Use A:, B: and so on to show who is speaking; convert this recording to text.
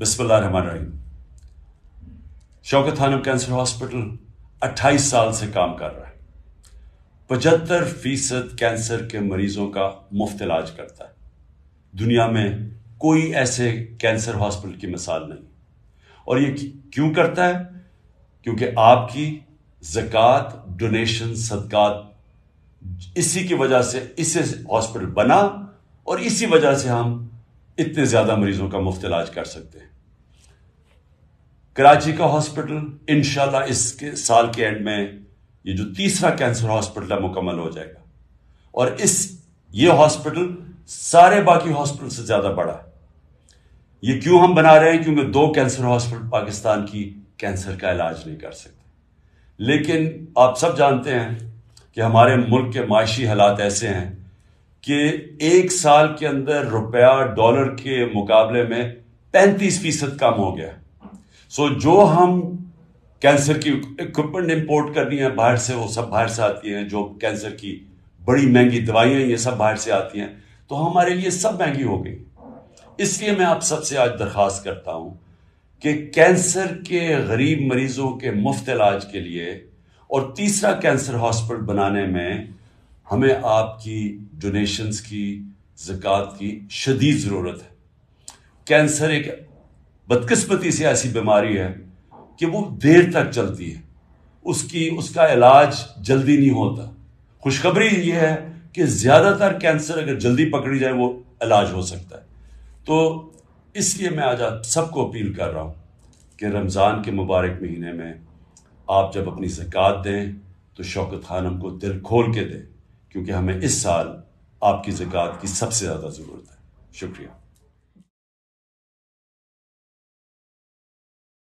A: बिस्मिल्लाहमानिम Shaukat Khanum cancer hospital 28 साल से काम कर रहा है पचहत्तर फीसद कैंसर के मरीजों का मुफ्त इलाज करता है दुनिया में कोई ऐसे कैंसर हॉस्पिटल की मिसाल नहीं और ये क्यों करता है क्योंकि आपकी जक़ात डोनेशन सदकात इसी की वजह से इसे हॉस्पिटल बना और इसी वजह से हम इतने ज़्यादा मरीज़ों का मुफ्त इलाज कर सकते हैं कराची का हॉस्पिटल इनशाला इसके साल के एंड में ये जो तीसरा कैंसर हॉस्पिटल है मुकम्मल हो जाएगा और इस ये हॉस्पिटल सारे बाकी हॉस्पिटल से ज़्यादा बड़ा है ये क्यों हम बना रहे हैं क्योंकि दो कैंसर हॉस्पिटल पाकिस्तान की कैंसर का इलाज नहीं कर सकते लेकिन आप सब जानते हैं कि हमारे मुल्क के माशी हालात ऐसे हैं कि एक साल के अंदर रुपया डॉलर के मुकाबले में पैंतीस फीसद कम हो गया सो so, जो हम कैंसर की इक्विपमेंट इंपोर्ट करनी है बाहर से वो सब बाहर से आती हैं जो कैंसर की बड़ी महंगी दवाइयां ये सब बाहर से आती हैं तो हमारे लिए सब महंगी हो गई इसलिए मैं आप सबसे आज दरख्वास्त करता हूं कि कैंसर के गरीब मरीजों के मुफ्त इलाज के लिए और तीसरा कैंसर हॉस्पिटल बनाने में हमें आपकी डोनेशंस की जक़ात की शदीद ज़रूरत है कैंसर एक बदकस्मती से ऐसी बीमारी है कि वो देर तक चलती है उसकी उसका इलाज जल्दी नहीं होता खुशखबरी ये है कि ज़्यादातर कैंसर अगर जल्दी पकड़ी जाए वो इलाज हो सकता है तो इसलिए मैं आज आप सबको अपील कर रहा हूँ कि रमज़ान के मुबारक महीने में आप जब अपनी जक़ात दें तो शौकत खानम को दिल खोल के दें क्योंकि हमें इस साल आपकी जक़ात की सबसे ज़्यादा ज़रूरत है शुक्रिया